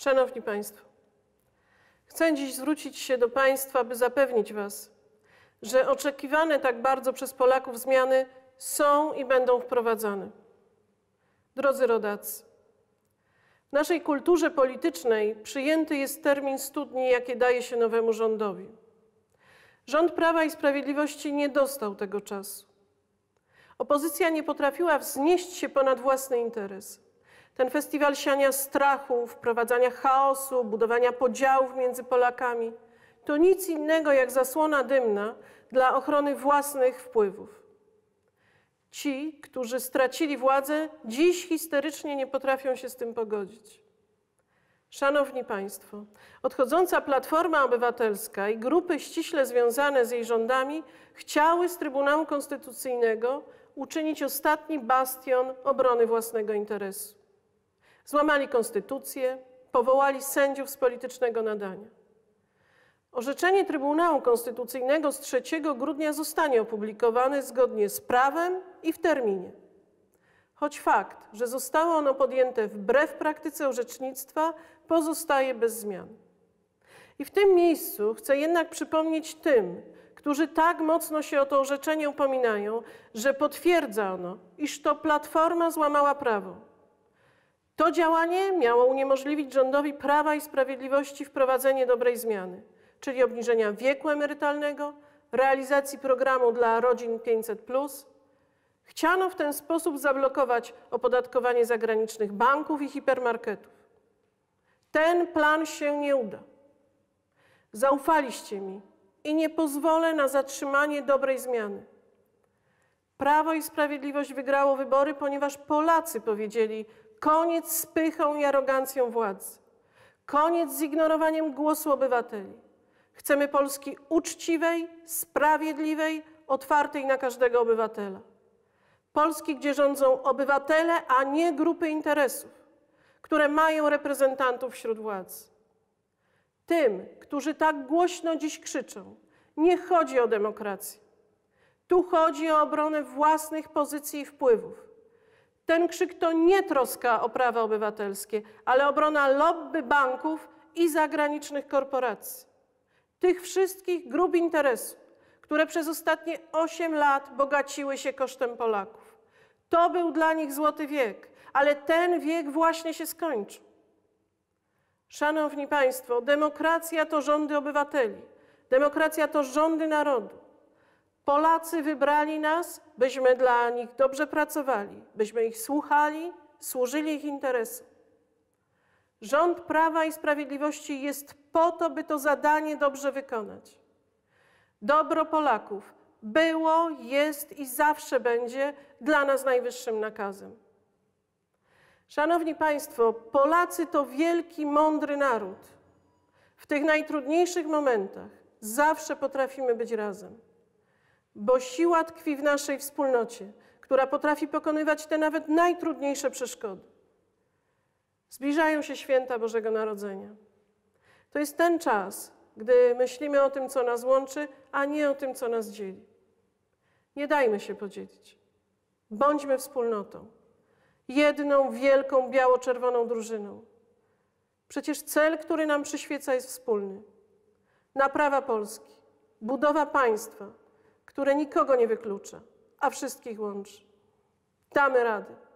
Szanowni Państwo, chcę dziś zwrócić się do Państwa, by zapewnić Was, że oczekiwane tak bardzo przez Polaków zmiany są i będą wprowadzane. Drodzy rodacy, w naszej kulturze politycznej przyjęty jest termin studni, jakie daje się nowemu rządowi. Rząd Prawa i Sprawiedliwości nie dostał tego czasu. Opozycja nie potrafiła wznieść się ponad własny interes. Ten festiwal siania strachu, wprowadzania chaosu, budowania podziałów między Polakami to nic innego jak zasłona dymna dla ochrony własnych wpływów. Ci, którzy stracili władzę, dziś historycznie nie potrafią się z tym pogodzić. Szanowni Państwo, odchodząca Platforma Obywatelska i grupy ściśle związane z jej rządami chciały z Trybunału Konstytucyjnego uczynić ostatni bastion obrony własnego interesu. Złamali konstytucję, powołali sędziów z politycznego nadania. Orzeczenie Trybunału Konstytucyjnego z 3 grudnia zostanie opublikowane zgodnie z prawem i w terminie. Choć fakt, że zostało ono podjęte wbrew praktyce orzecznictwa, pozostaje bez zmian. I w tym miejscu chcę jednak przypomnieć tym, którzy tak mocno się o to orzeczenie upominają, że potwierdza ono, iż to Platforma złamała prawo to działanie miało uniemożliwić rządowi Prawa i Sprawiedliwości wprowadzenie dobrej zmiany, czyli obniżenia wieku emerytalnego, realizacji programu dla rodzin 500+. Chciano w ten sposób zablokować opodatkowanie zagranicznych banków i hipermarketów. Ten plan się nie uda. Zaufaliście mi i nie pozwolę na zatrzymanie dobrej zmiany. Prawo i Sprawiedliwość wygrało wybory, ponieważ Polacy powiedzieli Koniec z pychą i arogancją władzy. Koniec z ignorowaniem głosu obywateli. Chcemy Polski uczciwej, sprawiedliwej, otwartej na każdego obywatela. Polski, gdzie rządzą obywatele, a nie grupy interesów, które mają reprezentantów wśród władz. Tym, którzy tak głośno dziś krzyczą, nie chodzi o demokrację. Tu chodzi o obronę własnych pozycji i wpływów ten krzyk to nie troska o prawa obywatelskie, ale obrona lobby banków i zagranicznych korporacji. Tych wszystkich grup interesów, które przez ostatnie 8 lat bogaciły się kosztem Polaków. To był dla nich złoty wiek, ale ten wiek właśnie się skończył. Szanowni Państwo, demokracja to rządy obywateli, demokracja to rządy narodu. Polacy wybrali nas, byśmy dla nich dobrze pracowali, byśmy ich słuchali, służyli ich interesom. Rząd Prawa i Sprawiedliwości jest po to, by to zadanie dobrze wykonać. Dobro Polaków było, jest i zawsze będzie dla nas najwyższym nakazem. Szanowni Państwo, Polacy to wielki, mądry naród. W tych najtrudniejszych momentach zawsze potrafimy być razem bo siła tkwi w naszej wspólnocie, która potrafi pokonywać te nawet najtrudniejsze przeszkody. Zbliżają się święta Bożego Narodzenia. To jest ten czas, gdy myślimy o tym, co nas łączy, a nie o tym, co nas dzieli. Nie dajmy się podzielić. Bądźmy wspólnotą, jedną wielką biało-czerwoną drużyną. Przecież cel, który nam przyświeca, jest wspólny. Naprawa Polski, budowa państwa, które nikogo nie wyklucza, a wszystkich łączy. Damy radę.